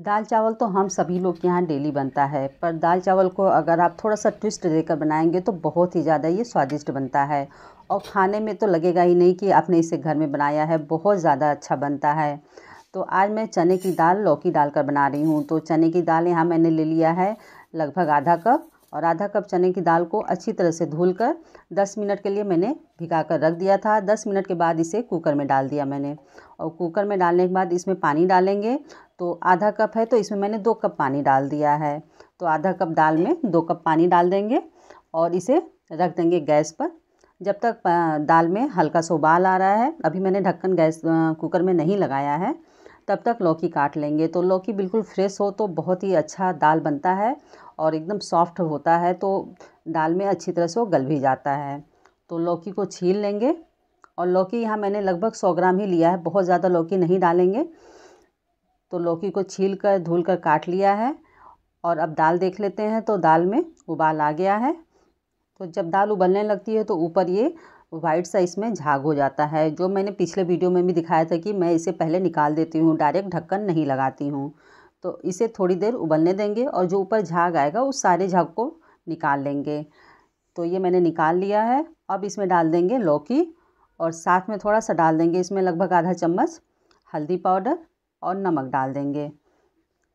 दाल चावल तो हम सभी लोग के यहाँ डेली बनता है पर दाल चावल को अगर आप थोड़ा सा ट्विस्ट देकर बनाएंगे तो बहुत ही ज़्यादा ये स्वादिष्ट बनता है और खाने में तो लगेगा ही नहीं कि आपने इसे घर में बनाया है बहुत ज़्यादा अच्छा बनता है तो आज मैं चने की दाल लौकी डाल कर बना रही हूँ तो चने की दाल यहाँ मैंने ले लिया है लगभग आधा कप और आधा कप चने की दाल को अच्छी तरह से धुल कर दस मिनट के लिए मैंने भिगा कर रख दिया था दस मिनट के बाद इसे कुकर में डाल दिया मैंने और कुकर में डालने के बाद इसमें पानी डालेंगे तो आधा कप है तो इसमें मैंने दो कप पानी डाल दिया है तो आधा कप दाल में दो कप पानी डाल देंगे और इसे रख देंगे गैस पर जब तक दाल में हल्का सा उबाल आ रहा है अभी मैंने ढक्कन गैस कुकर में नहीं लगाया है तब तक लौकी काट लेंगे तो लौकी बिल्कुल फ्रेश हो तो बहुत ही अच्छा दाल बनता है और एकदम सॉफ्ट होता है तो दाल में अच्छी तरह से वो गल भी जाता है तो लौकी को छील लेंगे और लौकी यहाँ मैंने लगभग सौ ग्राम ही लिया है बहुत ज़्यादा लौकी नहीं डालेंगे तो लौकी को छील कर धुल कर काट लिया है और अब दाल देख लेते हैं तो दाल में उबाल आ गया है तो जब दाल उबलने लगती है तो ऊपर ये वाइट सा इसमें झाग हो जाता है जो मैंने पिछले वीडियो में भी दिखाया था कि मैं इसे पहले निकाल देती हूँ डायरेक्ट ढक्कन नहीं लगाती हूँ तो इसे थोड़ी देर उबलने देंगे और जो ऊपर झाग आएगा उस सारे झाग को निकाल लेंगे तो ये मैंने निकाल लिया है अब इसमें डाल देंगे लौकी और साथ में थोड़ा सा डाल देंगे इसमें लगभग आधा चम्मच हल्दी पाउडर और नमक डाल देंगे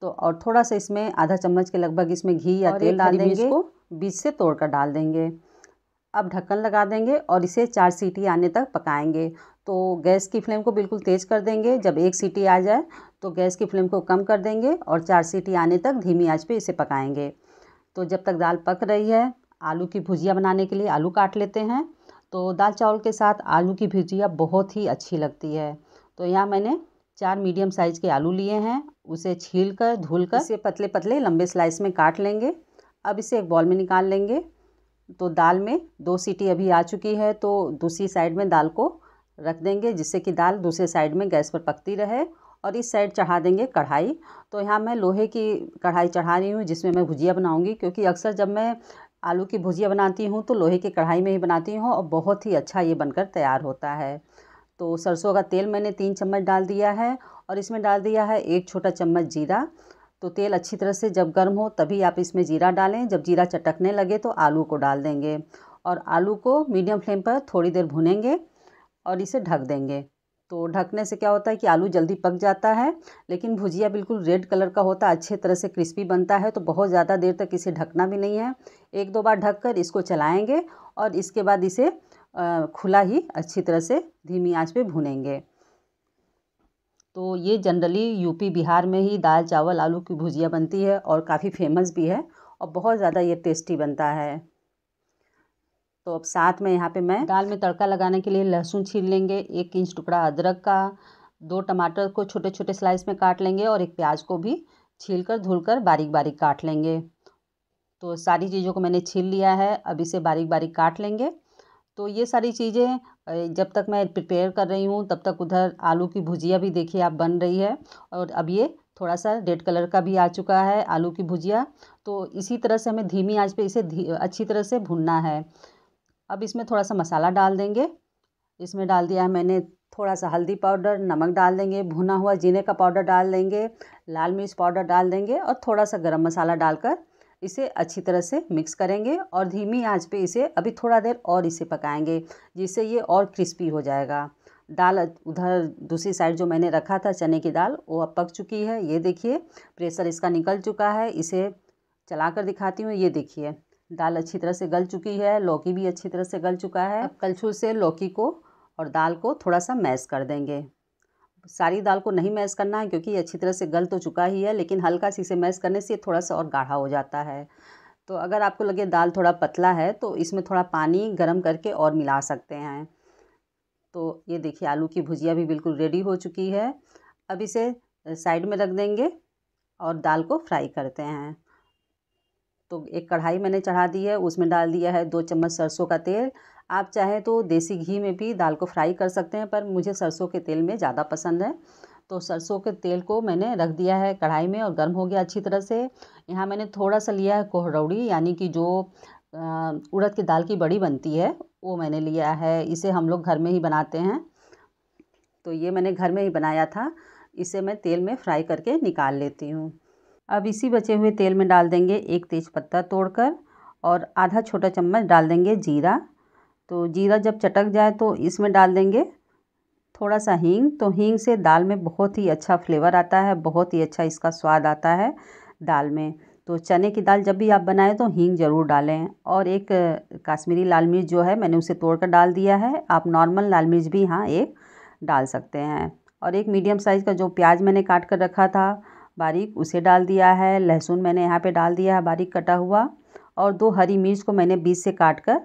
तो और थोड़ा सा इसमें आधा चम्मच के लगभग इसमें घी या तेल डाल देंगे इसको बीच से तोड़ कर डाल देंगे अब ढक्कन लगा देंगे और इसे चार सीटी आने तक पकाएंगे तो गैस की फ्लेम को बिल्कुल तेज़ कर देंगे जब एक सीटी आ जाए तो गैस की फ्लेम को कम कर देंगे और चार सीटी आने तक धीमी आंच पे इसे पकाएंगे तो जब तक दाल पक रही है आलू की भुजिया बनाने के लिए आलू काट लेते हैं तो दाल चावल के साथ आलू की भुजिया बहुत ही अच्छी लगती है तो यहाँ मैंने चार मीडियम साइज़ के आलू लिए हैं उसे छील कर धुल कर इसे पतले पतले लंबे स्लाइस में काट लेंगे अब इसे एक बॉल में निकाल लेंगे तो दाल में दो सीटी अभी आ चुकी है तो दूसरी साइड में दाल को रख देंगे जिससे कि दाल दूसरे साइड में गैस पर पकती रहे और इस साइड चढ़ा देंगे कढ़ाई तो यहाँ मैं लोहे की कढ़ाई चढ़ा रही हूँ जिसमें मैं भुजिया बनाऊँगी क्योंकि अक्सर जब मैं आलू की भुजिया बनाती हूँ तो लोहे की कढ़ाई में ही बनाती हूँ और बहुत ही अच्छा ये बनकर तैयार होता है तो सरसों का तेल मैंने तीन चम्मच डाल दिया है और इसमें डाल दिया है एक छोटा चम्मच जीरा तो तेल अच्छी तरह से जब गर्म हो तभी आप इसमें जीरा डालें जब जीरा चटकने लगे तो आलू को डाल देंगे और आलू को मीडियम फ्लेम पर थोड़ी देर भुनेंगे और इसे ढक देंगे तो ढकने से क्या होता है कि आलू जल्दी पक जाता है लेकिन भुजिया बिल्कुल रेड कलर का होता है अच्छे तरह से क्रिस्पी बनता है तो बहुत ज़्यादा देर तक इसे ढकना भी नहीं है एक दो बार ढक कर इसको चलाएँगे और इसके बाद इसे खुला ही अच्छी तरह से धीमी आंच पे भूनेंगे तो ये जनरली यूपी बिहार में ही दाल चावल आलू की भुजिया बनती है और काफ़ी फेमस भी है और बहुत ज़्यादा ये टेस्टी बनता है तो अब साथ में यहाँ पे मैं दाल में तड़का लगाने के लिए लहसुन छील लेंगे एक इंच टुकड़ा अदरक का दो टमाटर को छोटे छोटे स्लाइस में काट लेंगे और एक प्याज को भी छील कर धुल कर बारीक बारीक काट लेंगे तो सारी चीज़ों को मैंने छील लिया है अब इसे बारीक बारीक काट लेंगे तो ये सारी चीज़ें जब तक मैं प्रिपेयर कर रही हूँ तब तक उधर आलू की भुजिया भी देखिए आप बन रही है और अब ये थोड़ा सा रेड कलर का भी आ चुका है आलू की भुजिया तो इसी तरह से हमें धीमी आंच पे इसे अच्छी तरह से भुनना है अब इसमें थोड़ा सा मसाला डाल देंगे इसमें डाल दिया है मैंने थोड़ा सा हल्दी पाउडर नमक डाल देंगे भुना हुआ जीने का पाउडर डाल देंगे लाल मिर्च पाउडर डाल देंगे और थोड़ा सा गर्म मसाला डालकर इसे अच्छी तरह से मिक्स करेंगे और धीमी आंच पे इसे अभी थोड़ा देर और इसे पकाएंगे जिससे ये और क्रिस्पी हो जाएगा दाल उधर दूसरी साइड जो मैंने रखा था चने की दाल वो अब पक चुकी है ये देखिए प्रेशर इसका निकल चुका है इसे चला कर दिखाती हूँ ये देखिए दाल अच्छी तरह से गल चुकी है लौकी भी अच्छी तरह से गल चुका है अब कलछुल से लौकी को और दाल को थोड़ा सा मैश कर देंगे सारी दाल को नहीं मैश करना है क्योंकि ये अच्छी तरह से गल तो चुका ही है लेकिन हल्का सी इसे मैश करने से थोड़ा सा और गाढ़ा हो जाता है तो अगर आपको लगे दाल थोड़ा पतला है तो इसमें थोड़ा पानी गर्म करके और मिला सकते हैं तो ये देखिए आलू की भुजिया भी बिल्कुल रेडी हो चुकी है अब इसे साइड में रख देंगे और दाल को फ्राई करते हैं तो एक कढ़ाई मैंने चढ़ा दी है उसमें डाल दिया है दो चम्मच सरसों का तेल आप चाहे तो देसी घी में भी दाल को फ्राई कर सकते हैं पर मुझे सरसों के तेल में ज़्यादा पसंद है तो सरसों के तेल को मैंने रख दिया है कढ़ाई में और गर्म हो गया अच्छी तरह से यहाँ मैंने थोड़ा सा लिया है कोहरौड़ी यानी कि जो उड़द की दाल की बड़ी बनती है वो मैंने लिया है इसे हम लोग घर में ही बनाते हैं तो ये मैंने घर में ही बनाया था इसे मैं तेल में फ्राई करके निकाल लेती हूँ अब इसी बचे हुए तेल में डाल देंगे एक तेज़पत्ता तोड़कर और आधा छोटा चम्मच डाल देंगे जीरा तो जीरा जब चटक जाए तो इसमें डाल देंगे थोड़ा सा हींग तो हींग से दाल में बहुत ही अच्छा फ्लेवर आता है बहुत ही अच्छा इसका स्वाद आता है दाल में तो चने की दाल जब भी आप बनाएं तो हींग ज़रूर डालें और एक काश्मीरी लाल मिर्च जो है मैंने उसे तोड़ कर डाल दिया है आप नॉर्मल लाल मिर्च भी हाँ एक डाल सकते हैं और एक मीडियम साइज़ का जो प्याज मैंने काट कर रखा था बारीक उसे डाल दिया है लहसुन मैंने यहाँ पे डाल दिया है बारीक कटा हुआ और दो हरी मिर्च को मैंने बीज से काट कर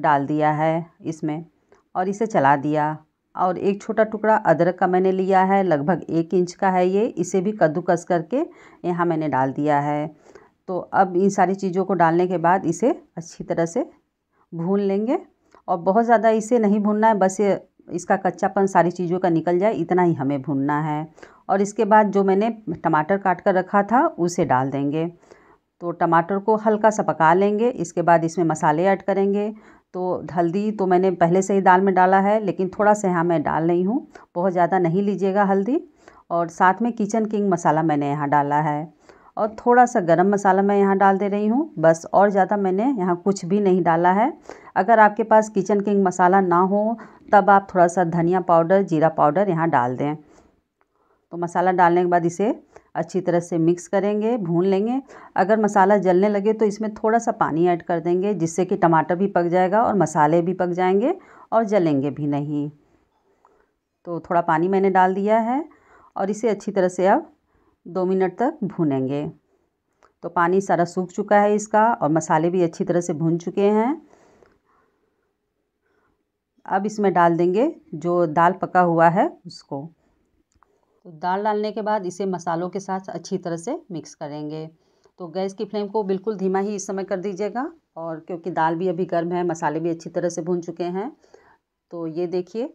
डाल दिया है इसमें और इसे चला दिया और एक छोटा टुकड़ा अदरक का मैंने लिया है लगभग एक इंच का है ये इसे भी कद्दूकस करके यहाँ मैंने डाल दिया है तो अब इन सारी चीज़ों को डालने के बाद इसे अच्छी तरह से भून लेंगे और बहुत ज़्यादा इसे नहीं भूनना है बस ये इसका कच्चापन सारी चीज़ों का निकल जाए इतना ही हमें भूनना है और इसके बाद जो मैंने टमाटर काट कर रखा था उसे डाल देंगे तो टमाटर को हल्का सा पका लेंगे इसके बाद इसमें मसाले ऐड करेंगे तो हल्दी तो मैंने पहले से ही दाल में डाला है लेकिन थोड़ा सा यहाँ मैं डाल रही हूँ बहुत ज़्यादा नहीं लीजिएगा हल्दी और साथ में किचन किंग मसाला मैंने यहाँ डाला है और थोड़ा सा गरम मसाला मैं यहाँ डाल दे रही हूँ बस और ज़्यादा मैंने यहाँ कुछ भी नहीं डाला है अगर आपके पास किचन किंग मसाला ना हो तब आप थोड़ा सा धनिया पाउडर जीरा पाउडर यहाँ डाल दें तो मसाला डालने के बाद इसे अच्छी तरह से मिक्स करेंगे भून लेंगे अगर मसाला जलने लगे तो इसमें थोड़ा सा पानी ऐड कर देंगे जिससे कि टमाटर भी पक जाएगा और मसाले भी पक जाएंगे और जलेंगे भी नहीं तो थोड़ा पानी मैंने डाल दिया है और इसे अच्छी तरह से अब दो मिनट तक भूनेंगे तो पानी सारा सूख चुका है इसका और मसाले भी अच्छी तरह से भून चुके हैं अब इसमें डाल देंगे जो दाल पका हुआ है उसको तो दाल डालने के बाद इसे मसालों के साथ अच्छी तरह से मिक्स करेंगे तो गैस की फ्लेम को बिल्कुल धीमा ही इस समय कर दीजिएगा और क्योंकि दाल भी अभी गर्म है मसाले भी अच्छी तरह से भून चुके हैं तो ये देखिए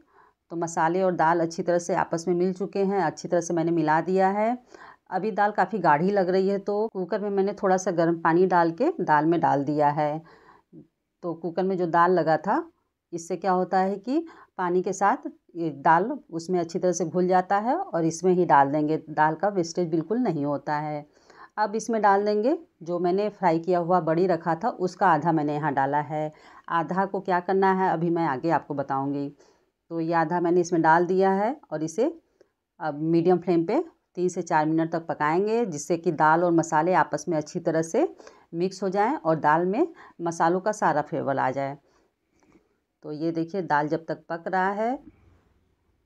तो मसाले और दाल अच्छी तरह से आपस में मिल चुके हैं अच्छी तरह से मैंने मिला दिया है अभी दाल काफ़ी गाढ़ी लग रही है तो कुकर में मैंने थोड़ा सा गर्म पानी डाल के दाल में डाल दिया है तो कुकर में जो दाल लगा था इससे क्या होता है कि पानी के साथ ये दाल उसमें अच्छी तरह से घुल जाता है और इसमें ही डाल देंगे दाल का वेस्टेज बिल्कुल नहीं होता है अब इसमें डाल देंगे जो मैंने फ्राई किया हुआ बड़ी रखा था उसका आधा मैंने यहाँ डाला है आधा को क्या करना है अभी मैं आगे आपको बताऊँगी तो ये आधा मैंने इसमें डाल दिया है और इसे अब मीडियम फ्लेम पर तीन से चार मिनट तक पकाएंगे जिससे कि दाल और मसाले आपस में अच्छी तरह से मिक्स हो जाएं और दाल में मसालों का सारा फ्लेवर आ जाए तो ये देखिए दाल जब तक पक रहा है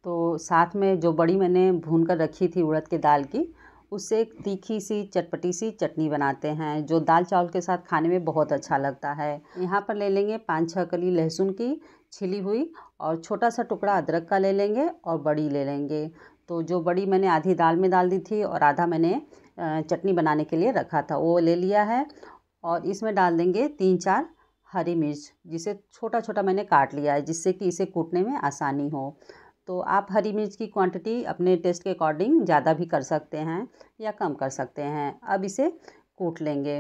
तो साथ में जो बड़ी मैंने भून कर रखी थी उड़द के दाल की उससे एक तीखी सी चटपटी सी चटनी बनाते हैं जो दाल चावल के साथ खाने में बहुत अच्छा लगता है यहाँ पर ले लेंगे पाँच छः कली लहसुन की छिली हुई और छोटा सा टुकड़ा अदरक का ले लेंगे और बड़ी ले लेंगे तो जो बड़ी मैंने आधी दाल में डाल दी थी और आधा मैंने चटनी बनाने के लिए रखा था वो ले लिया है और इसमें डाल देंगे तीन चार हरी मिर्च जिसे छोटा छोटा मैंने काट लिया है जिससे कि इसे कूटने में आसानी हो तो आप हरी मिर्च की क्वांटिटी अपने टेस्ट के अकॉर्डिंग ज़्यादा भी कर सकते हैं या कम कर सकते हैं अब इसे कूट लेंगे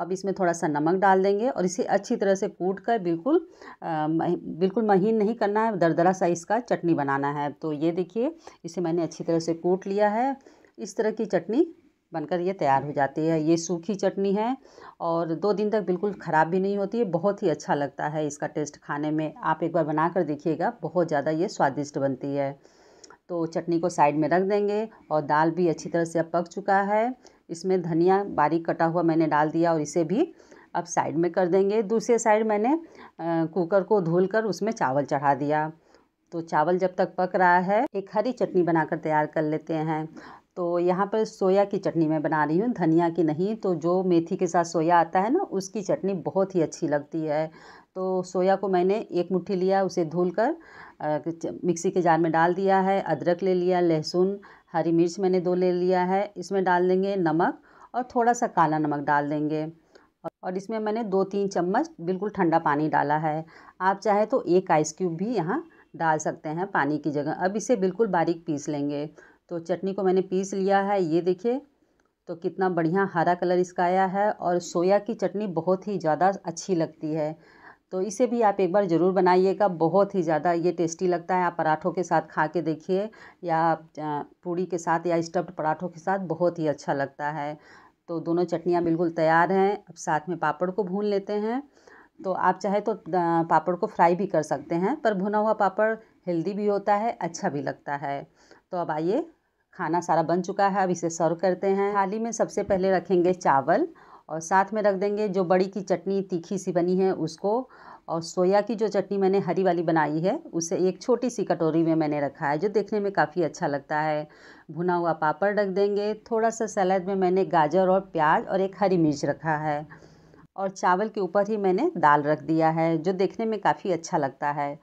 अब इसमें थोड़ा सा नमक डाल देंगे और इसे अच्छी तरह से कूट कर बिल्कुल आ, बिल्कुल महीन नहीं करना है दरदरा सा इसका चटनी बनाना है तो ये देखिए इसे मैंने अच्छी तरह से कूट लिया है इस तरह की चटनी बनकर ये तैयार हो जाती है ये सूखी चटनी है और दो दिन तक बिल्कुल ख़राब भी नहीं होती है बहुत ही अच्छा लगता है इसका टेस्ट खाने में आप एक बार बना कर देखिएगा बहुत ज़्यादा ये स्वादिष्ट बनती है तो चटनी को साइड में रख देंगे और दाल भी अच्छी तरह से अब पक चुका है इसमें धनिया बारीक कटा हुआ मैंने डाल दिया और इसे भी अब साइड में कर देंगे दूसरे साइड मैंने कुकर को धुल कर उसमें चावल चढ़ा दिया तो चावल जब तक पक रहा है एक हरी चटनी बनाकर तैयार कर लेते हैं तो यहाँ पर सोया की चटनी मैं बना रही हूँ धनिया की नहीं तो जो मेथी के साथ सोया आता है ना उसकी चटनी बहुत ही अच्छी लगती है तो सोया को मैंने एक मुट्ठी लिया उसे धुल कर मिक्सी के जार में डाल दिया है अदरक ले लिया लहसुन हरी मिर्च मैंने दो ले लिया है इसमें डाल देंगे नमक और थोड़ा सा काला नमक डाल देंगे और इसमें मैंने दो तीन चम्मच बिल्कुल ठंडा पानी डाला है आप चाहे तो एक आइस क्यूब भी यहाँ डाल सकते हैं पानी की जगह अब इसे बिल्कुल बारीक पीस लेंगे तो चटनी को मैंने पीस लिया है ये देखिए तो कितना बढ़िया हरा कलर इसका आया है और सोया की चटनी बहुत ही ज़्यादा अच्छी लगती है तो इसे भी आप एक बार ज़रूर बनाइएगा बहुत ही ज़्यादा ये टेस्टी लगता है आप पराठों के साथ खा के देखिए या पूड़ी के साथ या स्टफ्ड पराठों के साथ बहुत ही अच्छा लगता है तो दोनों चटनियाँ बिल्कुल तैयार हैं अब साथ में पापड़ को भून लेते हैं तो आप चाहे तो पापड़ को फ्राई भी कर सकते हैं पर भुना हुआ पापड़ हेल्दी भी होता है अच्छा भी लगता है तो अब आइए खाना सारा बन चुका है अब इसे सर्व करते हैं थाली में सबसे पहले रखेंगे चावल और साथ में रख देंगे जो बड़ी की चटनी तीखी सी बनी है उसको और सोया की जो चटनी मैंने हरी वाली बनाई है उसे एक छोटी सी कटोरी में मैंने रखा है जो देखने में काफ़ी अच्छा लगता है भुना हुआ पापड़ रख देंगे थोड़ा सा सलाद में मैंने गाजर और प्याज और एक हरी मिर्च रखा है और चावल के ऊपर ही मैंने दाल रख दिया है जो देखने में काफ़ी अच्छा लगता है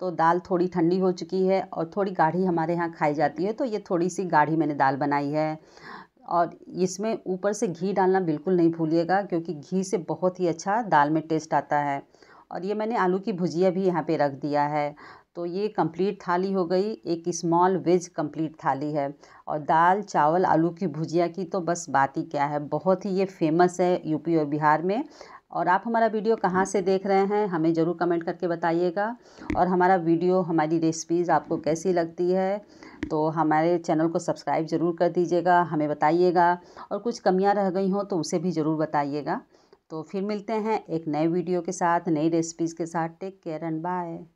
तो दाल थोड़ी ठंडी हो चुकी है और थोड़ी गाढ़ी हमारे यहाँ खाई जाती है तो ये थोड़ी सी गाढ़ी मैंने दाल बनाई है और इसमें ऊपर से घी डालना बिल्कुल नहीं भूलिएगा क्योंकि घी से बहुत ही अच्छा दाल में टेस्ट आता है और ये मैंने आलू की भुजिया भी यहाँ पे रख दिया है तो ये कंप्लीट थाली हो गई एक स्मॉल वेज कंप्लीट थाली है और दाल चावल आलू की भुजिया की तो बस बात ही क्या है बहुत ही ये फेमस है यूपी और बिहार में और आप हमारा वीडियो कहाँ से देख रहे हैं हमें ज़रूर कमेंट करके बताइएगा और हमारा वीडियो हमारी रेसिपीज़ आपको कैसी लगती है तो हमारे चैनल को सब्सक्राइब ज़रूर कर दीजिएगा हमें बताइएगा और कुछ कमियाँ रह गई हों तो उसे भी ज़रूर बताइएगा तो फिर मिलते हैं एक नए वीडियो के साथ नई रेसिपीज़ के साथ टेक केयर एंड बाय